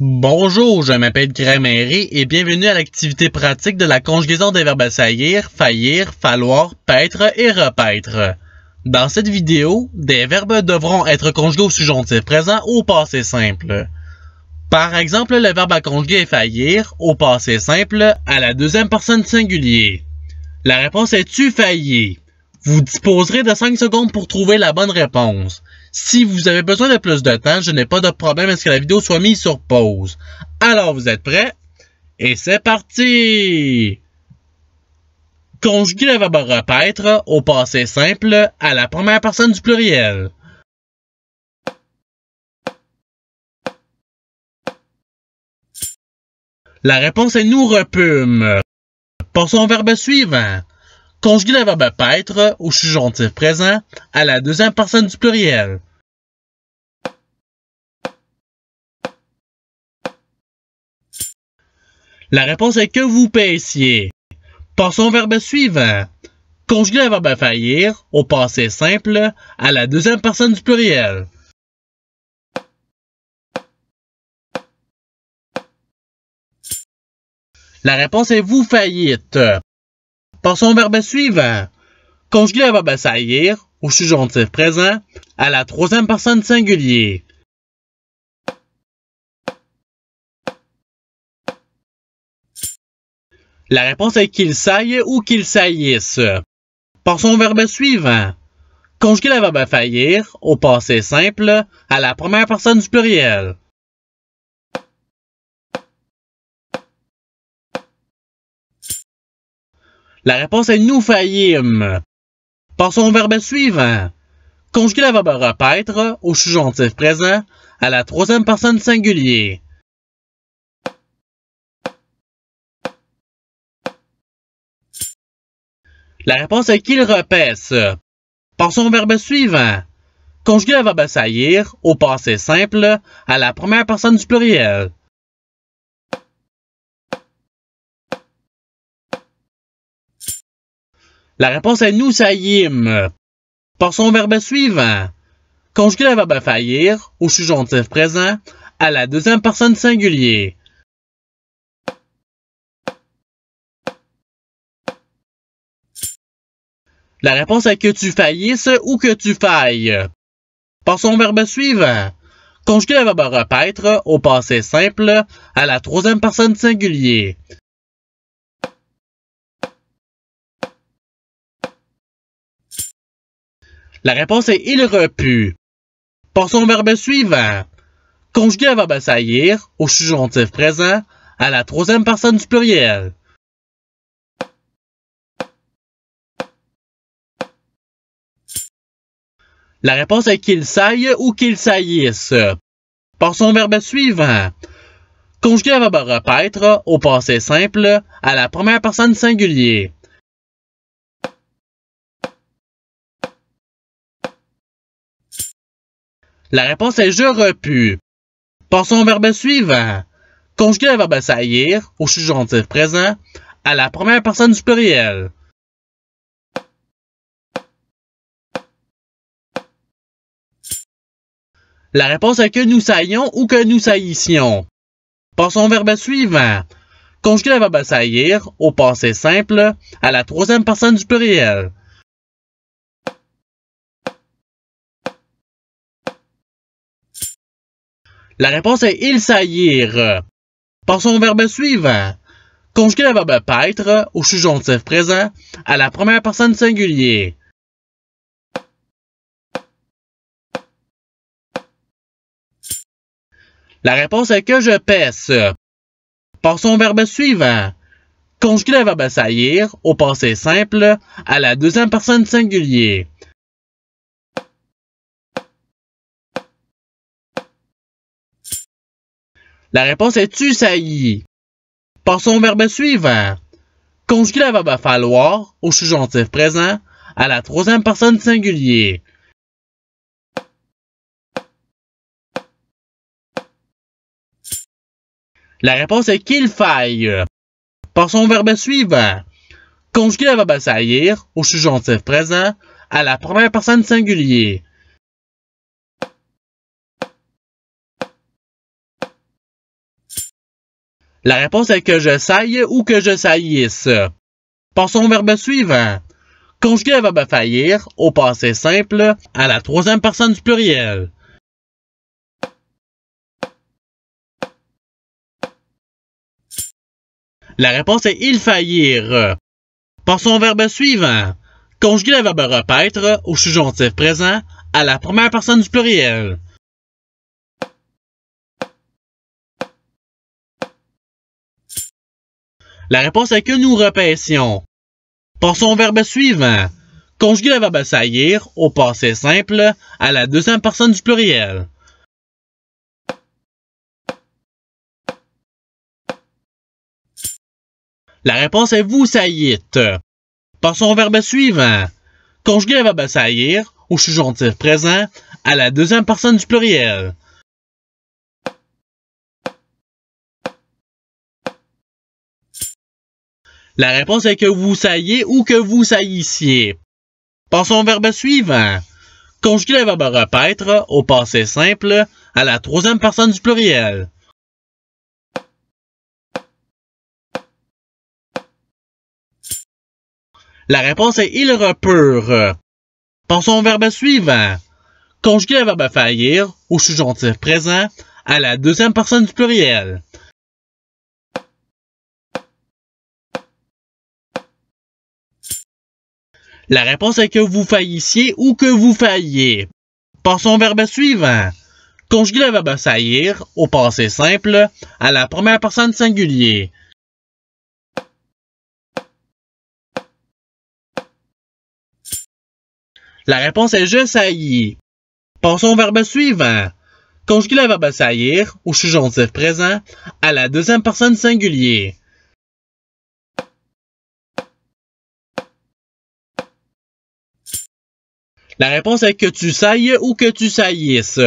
Bonjour, je m'appelle Grammairé et bienvenue à l'activité pratique de la conjugaison des verbes saillir, faillir, falloir, paître et repaître. Dans cette vidéo, des verbes devront être conjugués au subjonctif présent ou au passé simple. Par exemple, le verbe à conjuguer est faillir au passé simple à la deuxième personne singulier. La réponse est tu failli. Vous disposerez de 5 secondes pour trouver la bonne réponse. Si vous avez besoin de plus de temps, je n'ai pas de problème à ce que la vidéo soit mise sur pause. Alors, vous êtes prêts? Et c'est parti! Conjuguer le verbe repaître au passé simple à la première personne du pluriel. La réponse est nous repûmes. Passons au verbe suivant. Conjuguer le verbe paître au subjonctif présent à la deuxième personne du pluriel. La réponse est que vous payiez ». Passons au verbe suivant. Conjuguez le verbe faillir au passé simple à la deuxième personne du pluriel. La réponse est vous faillite. Passons au verbe suivant. Conjuguez le verbe saillir au subjonctif présent à la troisième personne singulier. La réponse est qu'il saille ou qu'il saillisse. Passons au verbe suivant. Conjuguez le verbe faillir au passé simple à la première personne du pluriel. La réponse est nous faillîmes. Passons au verbe suivant. Conjuguez le verbe repaître au subjonctif présent à la troisième personne singulier. La réponse est qu'il repèse. Passons au verbe suivant. Conjuguer le verbe saillir au passé simple à la première personne du pluriel. La réponse est nous saillîmes. Passons au verbe suivant. Conjuguer le verbe faillir au subjonctif présent à la deuxième personne singulier. La réponse est que tu faillisses ou que tu failles. Passons au verbe suivant. Conjuguer le verbe repaître au passé simple à la troisième personne singulier. La réponse est il repu. Passons au verbe suivant. Conjuguer le verbe saillir au subjonctif présent à la troisième personne du pluriel. La réponse est qu'il saille ou qu'il saillisse. Passons au verbe suivant. Conjuguer va verbe repaître au passé simple à la première personne singulier. La réponse est je repu. Passons au verbe suivant. Conjuguer le verbe saillir au subjonctif présent à la première personne du pluriel. La réponse est que nous saillions ou que nous saillissions. Passons au verbe suivant. Conjuguez le verbe saillir au passé simple à la troisième personne du pluriel. La réponse est ils saillir. Passons au verbe suivant. Conjuguez le verbe paître au subjonctif présent à la première personne singulier. La réponse est que je pèse. Passons au verbe suivant. Conjuguez le verbe saillir au passé simple à la deuxième personne singulier. La réponse est tu saillis. Passons au verbe suivant. Conjuguez le verbe falloir au subjonctif présent à la troisième personne singulier. La réponse est qu'il faille. Passons au verbe suivant. Conjuguer le verbe saillir au subjonctif présent à la première personne singulier. La réponse est que je saille ou que je saillisse. Passons au verbe suivant. Conjuguer le verbe faillir au passé simple à la troisième personne du pluriel. La réponse est il faillir ». Passons au verbe suivant. Conjuguer le verbe repaître au subjonctif présent à la première personne du pluriel. La réponse est que nous repaissions. Passons au verbe suivant. Conjuguer le verbe saillir au passé simple à la deuxième personne du pluriel. La réponse est vous saillite. Passons au verbe suivant. Conjuguer le verbe saillir au subjonctif présent à la deuxième personne du pluriel. La réponse est que vous saillez ou que vous saillissiez. Passons au verbe suivant. Conjuguer le verbe repaître au passé simple à la troisième personne du pluriel. La réponse est il repure. Pensons au verbe suivant. Conjuguer le verbe faillir au sujet présent à la deuxième personne du pluriel. La réponse est que vous faillissiez ou que vous failliez. Pensons au verbe suivant. Conjuguer le verbe saillir au passé simple à la première personne singulier. La réponse est je saillis. Passons au verbe suivant. Conjuguez le verbe saillir au subjonctif présent à la deuxième personne singulier. La réponse est que tu sailles ou que tu saillisses.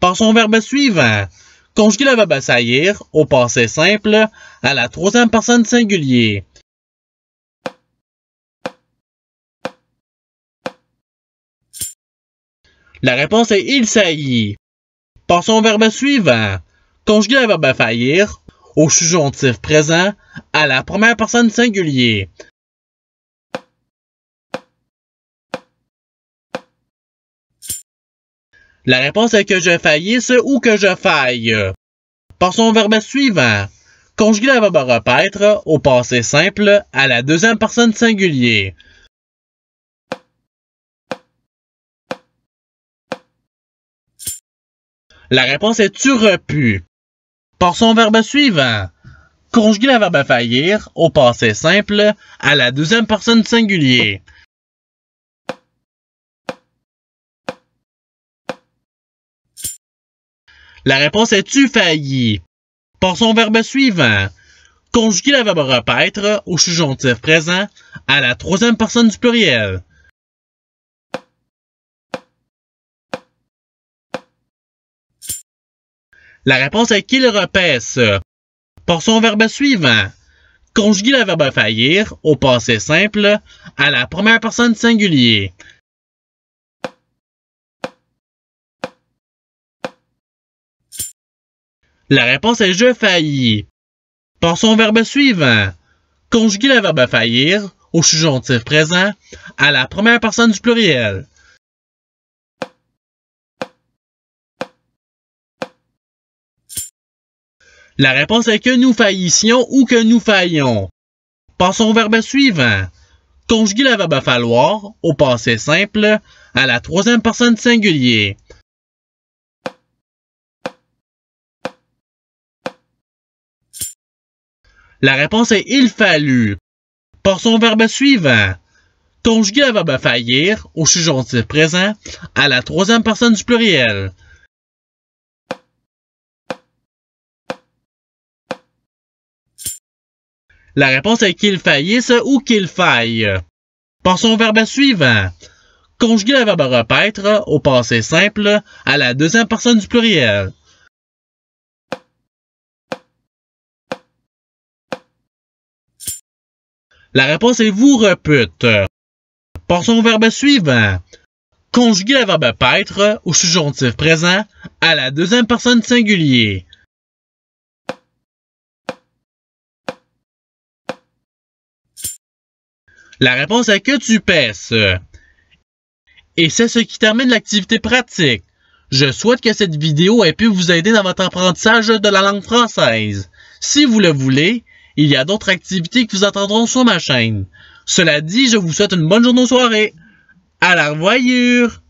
Passons au verbe suivant. Conjuguez le verbe saillir au passé simple à la troisième personne singulier. La réponse est il saillit. Passons au verbe suivant. Conjuguer le verbe faillir au subjonctif présent à la première personne singulier. La réponse est que je faillisse ou que je faille. Passons au verbe suivant. Conjuguer le verbe repaître au passé simple à la deuxième personne singulier. La réponse est tu repus ». Passons au verbe suivant. Conjuguer la verbe faillir au passé simple à la deuxième personne singulier. La réponse est tu failli. Passons au verbe suivant. Conjuguer la verbe repaître au subjonctif présent à la troisième personne du pluriel. La réponse est qu'il repèse. Passons au verbe suivant. Conjugue le verbe faillir au passé simple à la première personne singulier. La réponse est je faillis. Passons au verbe suivant. Conjuguer le verbe faillir au subjonctif présent à la première personne du pluriel. La réponse est que nous faillissions ou que nous faillions. Passons au verbe suivant. Conjuguer le verbe falloir au passé simple à la troisième personne singulier. La réponse est il fallut. Passons au verbe suivant. Conjuguer le verbe faillir au sujet présent à la troisième personne du pluriel. La réponse est qu'il faillisse ou qu'il faille. Passons au verbe suivant. Conjuguez le verbe repaître au passé simple à la deuxième personne du pluriel. La réponse est vous repute. Passons au verbe suivant. Conjuguez le verbe paître au subjonctif présent à la deuxième personne singulier. La réponse est que tu pèses. Et c'est ce qui termine l'activité pratique. Je souhaite que cette vidéo ait pu vous aider dans votre apprentissage de la langue française. Si vous le voulez, il y a d'autres activités que vous attendront sur ma chaîne. Cela dit, je vous souhaite une bonne journée ou soirée. À la revoyure!